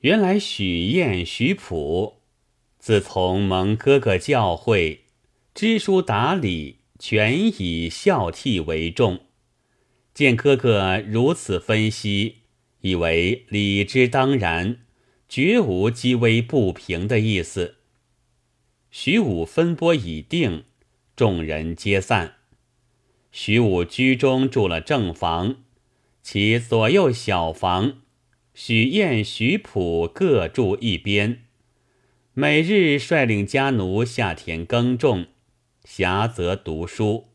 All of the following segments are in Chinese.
原来许彦、许普，自从蒙哥哥教诲，知书达理，全以孝悌为重。见哥哥如此分析，以为理之当然，绝无积微不平的意思。徐武分拨已定，众人皆散。徐武居中住了正房，其左右小房。许彦、许普各住一边，每日率领家奴下田耕种，暇则读书，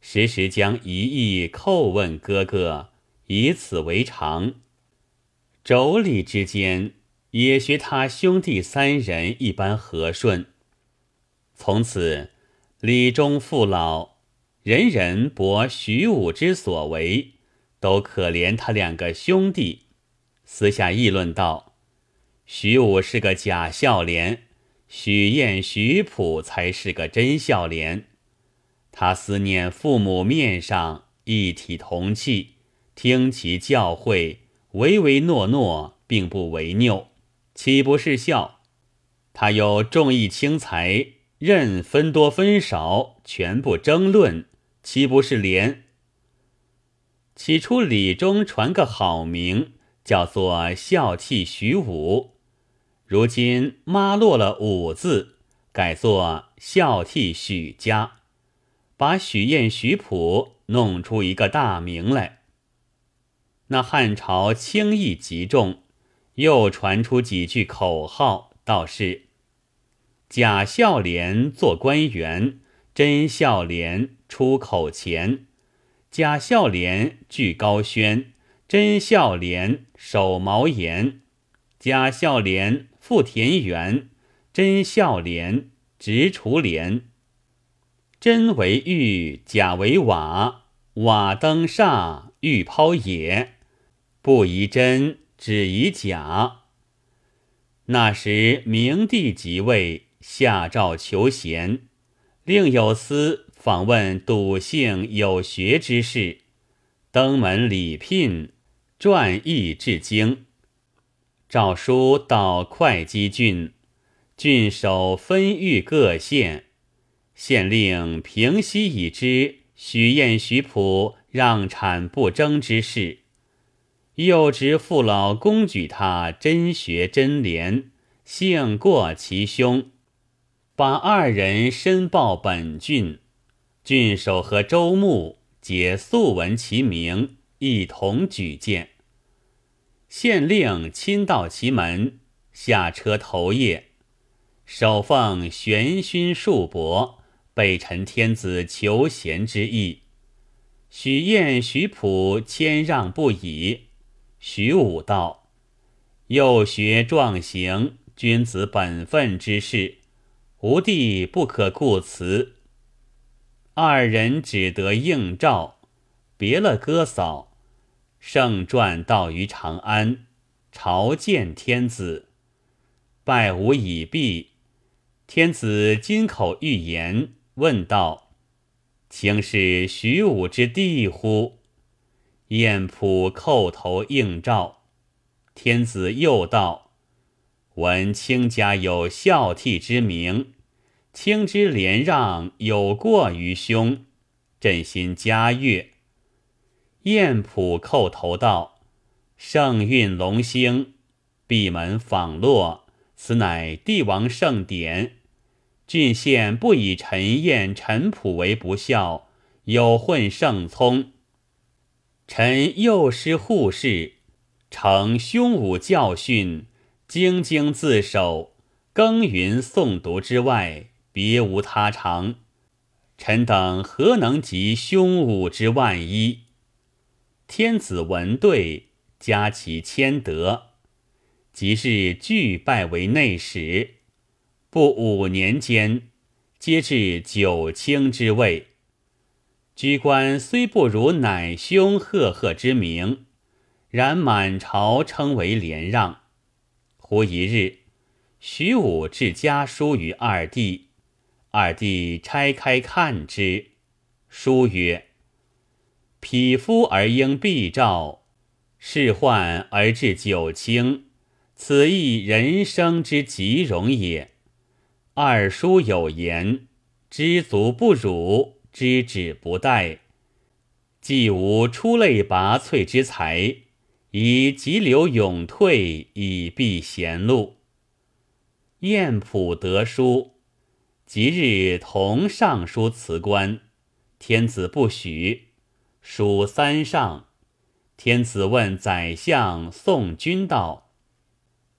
时时将疑义叩问哥哥，以此为常。妯娌之间也学他兄弟三人一般和顺。从此，李忠父老、人人驳许武之所为，都可怜他两个兄弟。私下议论道：“徐武是个假孝廉，许彦、徐普才是个真孝廉。他思念父母，面上一体同气，听其教诲，唯唯诺诺，并不违拗，岂不是孝？他又重义轻财，任分多分少，全不争论，岂不是廉？起初礼中传个好名。”叫做孝悌许武，如今妈落了武字，改作孝悌许家，把许彦、许普弄出一个大名来。那汉朝轻易极重，又传出几句口号，倒是假孝廉做官员，真孝廉出口钱，假孝廉据高轩。真孝廉守茅檐，假孝廉复田园。真孝廉植锄莲，真为玉，假为瓦。瓦登厦，玉抛也。不以真，只以假。那时明帝即位，下诏求贤，令有司访问笃信有学之士，登门礼聘。传译至京，诏书到会稽郡，郡守分谕各县，县令平息已知许彦、许普让产不争之事，又执父老公举他真学真廉，幸过其兄，把二人申报本郡，郡守和州牧皆素闻其名。一同举荐，县令亲到其门下车投谒，首奉玄勋庶伯备陈天子求贤之意。许彦、许普谦让不已。许武道幼学壮行，君子本分之事，吾弟不可固辞。二人只得应召，别了哥嫂。圣传到于长安，朝见天子，拜吾已毕。天子金口玉言，问道：“卿是徐武之弟乎？”晏普叩头应召。天子又道：“闻卿家有孝悌之名，卿之连让有过于兄，朕心嘉悦。”晏普叩头道：“圣运隆兴，闭门访落，此乃帝王盛典。郡县不以臣晏、陈普为不孝，有混圣聪。臣幼师护士，承兄武教训，精兢自守，耕耘诵读之外，别无他长。臣等何能及兄武之万一？”天子闻对，加其谦德，即是俱拜为内史。不五年间，皆至九卿之位。居官虽不如乃兄赫赫之名，然满朝称为廉让。忽一日，徐武至家书于二弟，二弟拆开看之，书曰。匹夫而应必召，是患而致九卿，此亦人生之吉荣也。二叔有言：“知足不辱，知止不殆。”既无出类拔萃之才，宜急流勇退，以避贤路。晏普得书，即日同尚书辞官，天子不许。属三上，天子问宰相宋君道：“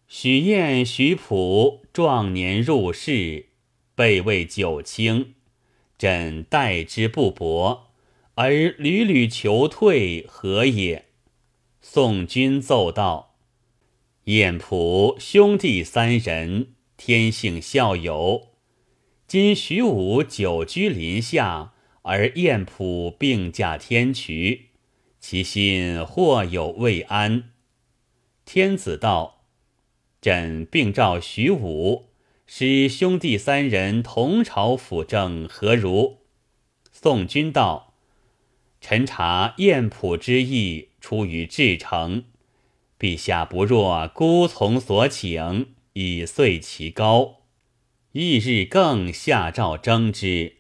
许彦、许普壮年入仕，被位九卿，朕待之不薄，而屡屡求退，何也？”宋君奏道：“晏、普兄弟三人，天性孝友，今许武久居林下。”而晏普病驾天衢，其心或有未安。天子道：“朕病召徐武，使兄弟三人同朝辅政，何如？”宋君道：“臣察晏普之意出于至诚，陛下不若姑从所请，以遂其高。翌日更下诏征之。”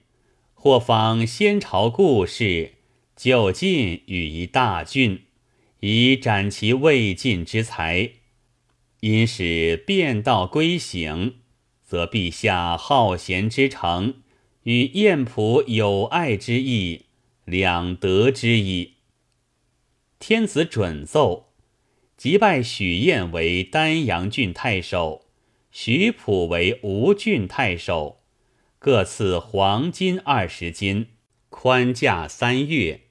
或访先朝故事，就近与一大郡，以展其未尽之才。因使变道归省，则陛下好贤之诚与晏仆友爱之意，两得之意。天子准奏，即拜许晏为丹阳郡太守，许普为吴郡太守。各赐黄金二十金，宽价三月，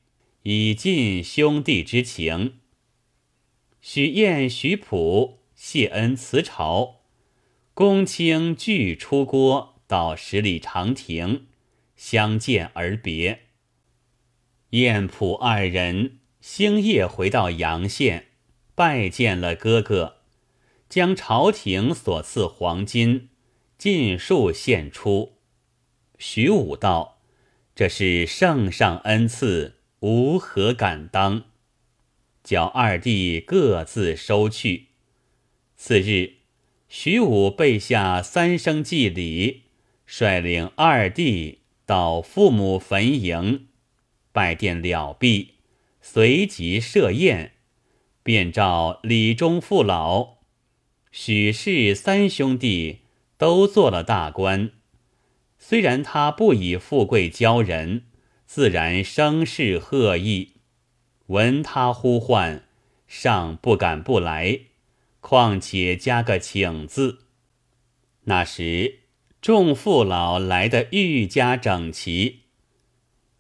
以尽兄弟之情。许彦、许普谢恩辞朝，公卿俱出郭，到十里长亭相见而别。彦普二人星夜回到阳县，拜见了哥哥，将朝廷所赐黄金尽数献出。徐武道：“这是圣上恩赐，吾何敢当？叫二弟各自收去。”次日，徐武备下三生祭礼，率领二弟到父母坟茔拜奠了毕，随即设宴，便召李忠父老。许氏三兄弟都做了大官。虽然他不以富贵骄人，自然声势赫奕。闻他呼唤，尚不敢不来。况且加个请字，那时众父老来的愈加整齐。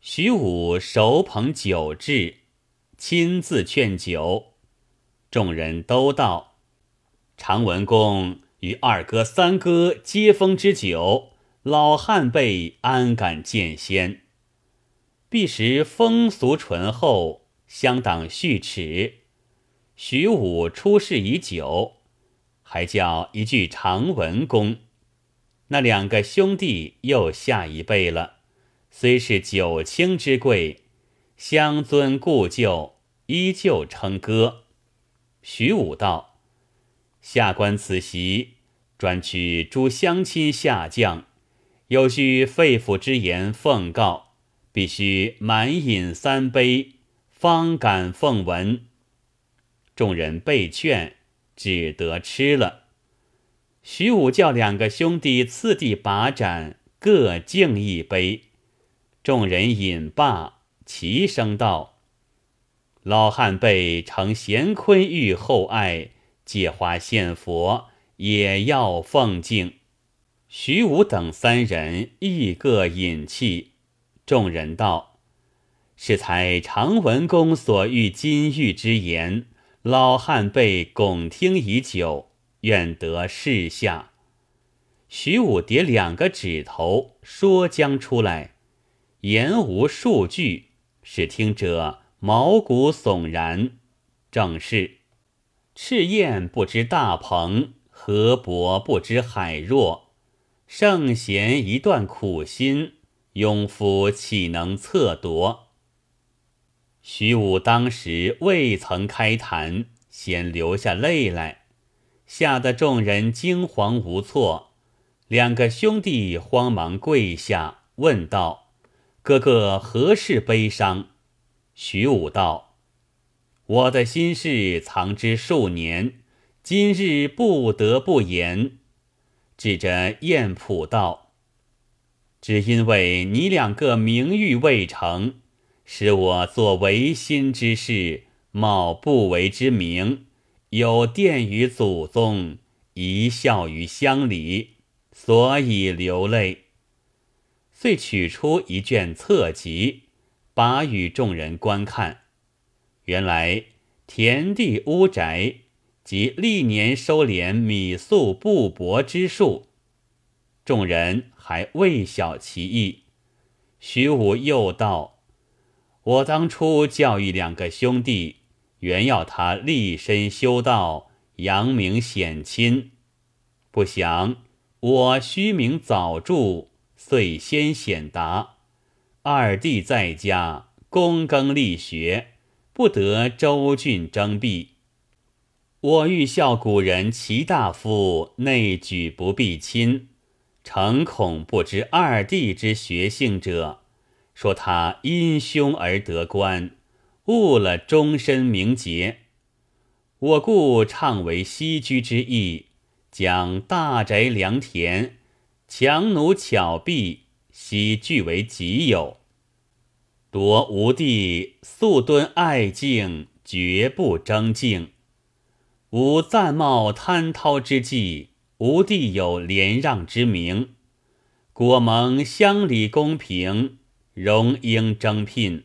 徐武手捧酒至，亲自劝酒，众人都道：“常文公与二哥、三哥接风之酒。”老汉辈安敢见先？必时风俗淳厚，乡党序齿。徐武出世已久，还叫一句长文公。那两个兄弟又下一辈了，虽是九卿之贵，相尊故旧，依旧称哥。徐武道：下官此席专取诸乡亲下将，有需肺腑之言奉告，必须满饮三杯，方敢奉闻。众人被劝，只得吃了。徐武叫两个兄弟次第把盏，各敬一杯。众人饮罢，齐声道：“老汉被承贤坤玉厚爱，借花献佛，也要奉敬。”徐武等三人亦各饮泣。众人道：“是才常文公所欲金玉之言，老汉被拱听已久，愿得试下。”徐武叠两个指头，说将出来，言无数句，使听者毛骨悚然。正是：“赤焰不知大鹏，河伯不知海若。”圣贤一段苦心，庸夫岂能测夺？徐武当时未曾开谈，先流下泪来，吓得众人惊惶无措。两个兄弟慌忙跪下，问道：“哥哥何事悲伤？”徐武道：“我的心事藏之数年，今日不得不言。”指着燕普道：“只因为你两个名誉未成，使我做违心之事，冒不为之名，有殿于祖宗，遗笑于乡里，所以流泪。”遂取出一卷册籍，把与众人观看。原来田地屋宅。即历年收敛米粟布帛之数，众人还未晓其意。徐武又道：“我当初教育两个兄弟，原要他立身修道，扬名显亲。不想我虚名早著，遂先显达。二弟在家躬耕力学，不得周郡征辟。”我欲效古人齐大夫内举不避亲，诚恐不知二弟之学性者，说他因兄而得官，误了终身名节。我故倡为西居之意，将大宅良田、强弩巧壁，悉据为己有，夺吾弟素敦爱敬，绝不争竞。吾暂冒贪滔之计，吾弟有连让之名。果蒙乡里公平，荣膺征聘。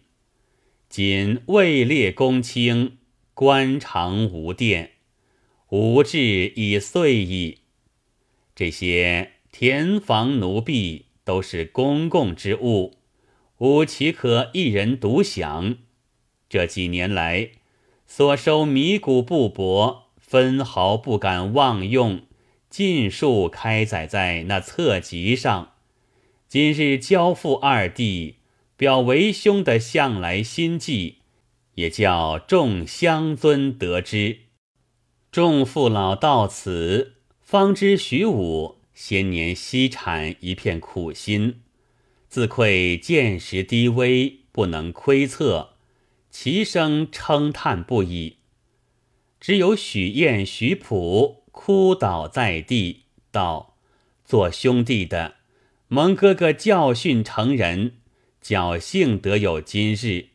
仅位列公卿，官长无殿，吾志已遂矣。这些田房奴婢都是公共之物，吾岂可一人独享？这几年来所收米谷布帛。分毫不敢妄用，尽数开载在那册籍上。今日交付二弟，表为兄的向来心计，也叫众乡尊得知。众父老到此，方知徐武先年西产一片苦心，自愧见识低微，不能窥测，齐声称叹不已。只有许燕、许普哭倒在地，道：“做兄弟的蒙哥哥教训成人，侥幸得有今日。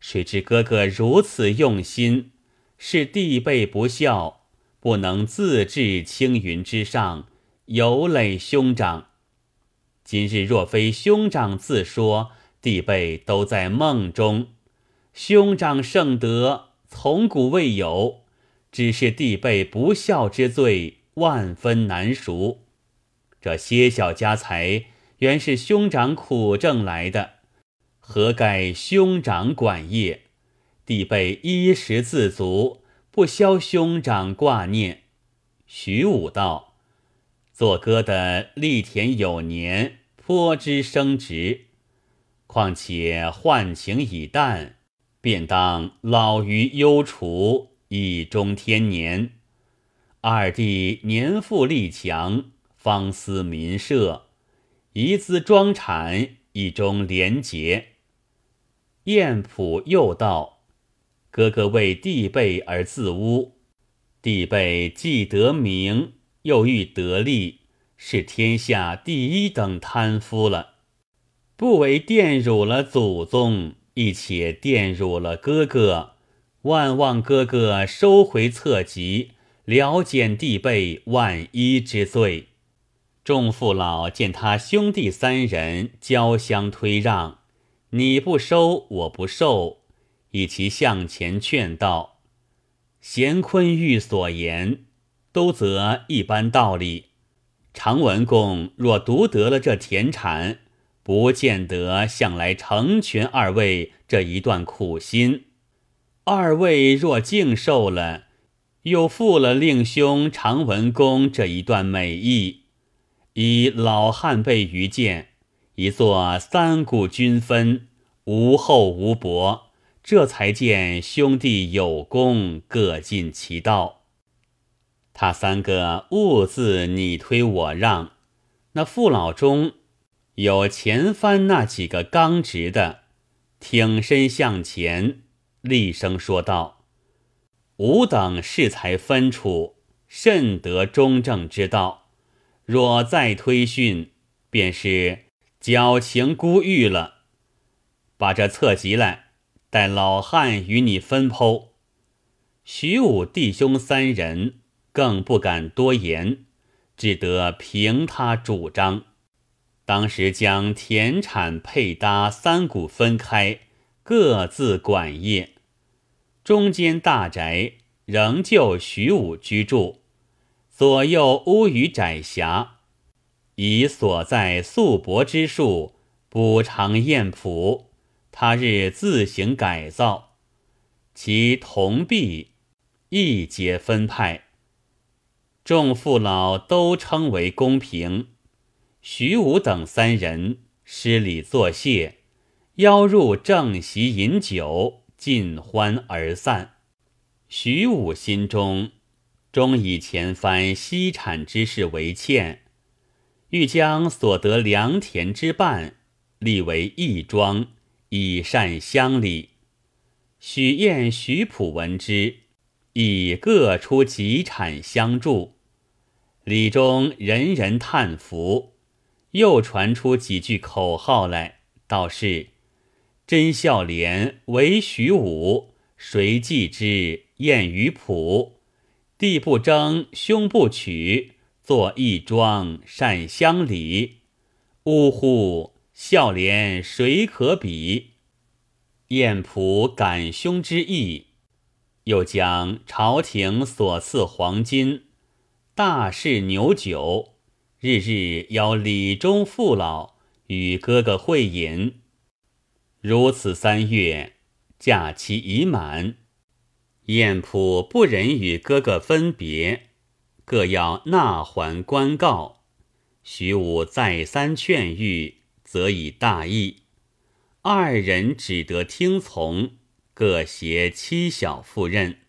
谁知哥哥如此用心，是弟辈不孝，不能自至青云之上，有累兄长。今日若非兄长自说，弟辈都在梦中。兄长盛德，从古未有。”只是弟辈不孝之罪，万分难赎。这些小家财原是兄长苦挣来的，何该兄长管业？弟辈衣食自足，不消兄长挂念。徐武道，做哥的力田有年，颇知生职。况且患情已淡，便当老于忧除。以终天年。二弟年富力强，方思民社，移资庄产，一终廉洁。晏普又道：“哥哥为弟辈而自污，弟辈既得名，又欲得利，是天下第一等贪夫了。不为玷辱了祖宗，亦且玷辱了哥哥。”万望哥哥收回册籍，了减弟辈万一之罪。众父老见他兄弟三人交相推让，你不收，我不受，以其向前劝道：“贤坤玉所言，都则一般道理。常文公若独得了这田产，不见得向来成全二位这一段苦心。”二位若敬受了，又负了令兄常文公这一段美意，以老汉辈愚见，一座三股均分，无厚无薄，这才见兄弟有功，各尽其道。他三个兀自你推我让，那父老中有前番那几个刚直的，挺身向前。厉声说道：“吾等适才分处，甚得中正之道。若再推训，便是矫情孤欲了。把这册集来，待老汉与你分剖。”徐武弟兄三人更不敢多言，只得凭他主张。当时将田产配搭三股分开，各自管业。中间大宅仍旧徐武居住，左右屋宇窄狭，以所在素帛之数补偿宴圃，他日自行改造。其铜币亦皆分派，众父老都称为公平。徐武等三人施礼作谢，邀入正席饮酒。尽欢而散。徐武心中终以前番西产之事为歉，欲将所得良田之半立为义庄，以善乡里。许彦、许普闻之，以各出己产相助。李中人人叹服，又传出几句口号来，道是。真孝廉为许武，谁记之？燕于普，弟不争，兄不取，做义庄善乡里。呜呼，孝廉谁可比？燕普感兄之义，又将朝廷所赐黄金、大事牛酒，日日邀李中父老与哥哥会饮。如此三月假期已满，燕普不忍与哥哥分别，各要纳还官告。徐武再三劝谕，则以大义，二人只得听从，各携妻小赴任。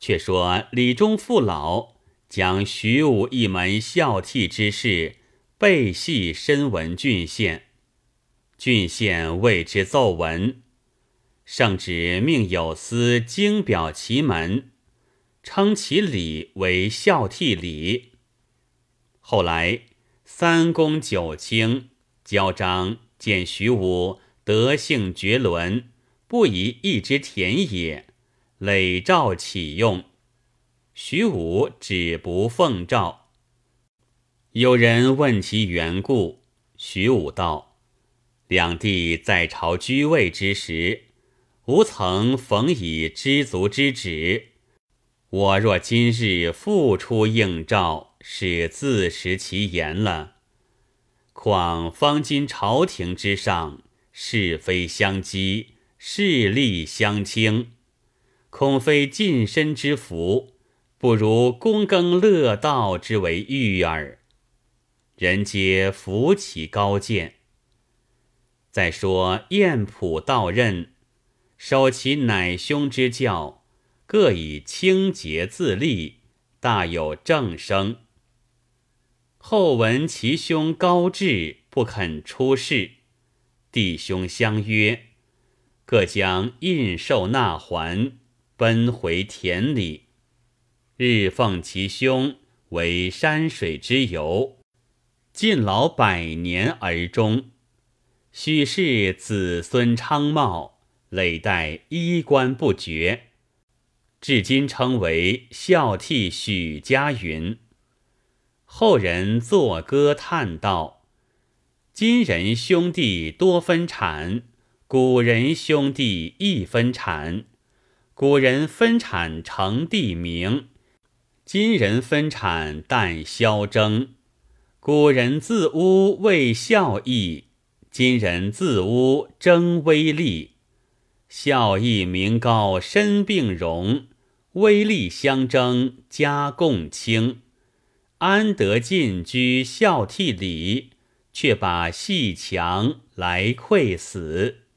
却说李忠父老将徐武一门孝悌之事背系深闻郡县。郡县为之奏闻，圣旨命有司经表其门，称其礼为孝悌礼。后来三公九卿交章见徐武，德性绝伦，不以一之田也，累诏启用。徐武只不奉诏。有人问其缘故，徐武道。两地在朝居位之时，吾曾逢以知足之旨。我若今日复出应召，是自食其言了。况方今朝廷之上，是非相激，势力相倾，恐非近身之福，不如躬耕乐道之为欲耳。人皆扶起高见。再说晏普到任，守其乃兄之教，各以清洁自立，大有政声。后闻其兄高志不肯出仕，弟兄相约，各将印绶纳还，奔回田里。日奉其兄为山水之游，尽老百年而终。许氏子孙昌茂，累代衣冠不绝，至今称为孝悌许家云。后人作歌叹道：“今人兄弟多分产，古人兄弟一分产。古人分产成地名，今人分产但嚣争。古人自污为孝义。”今人自污争威力，孝义名高身病荣，威力相争家共清。安得进居孝悌里？却把细强来愧死。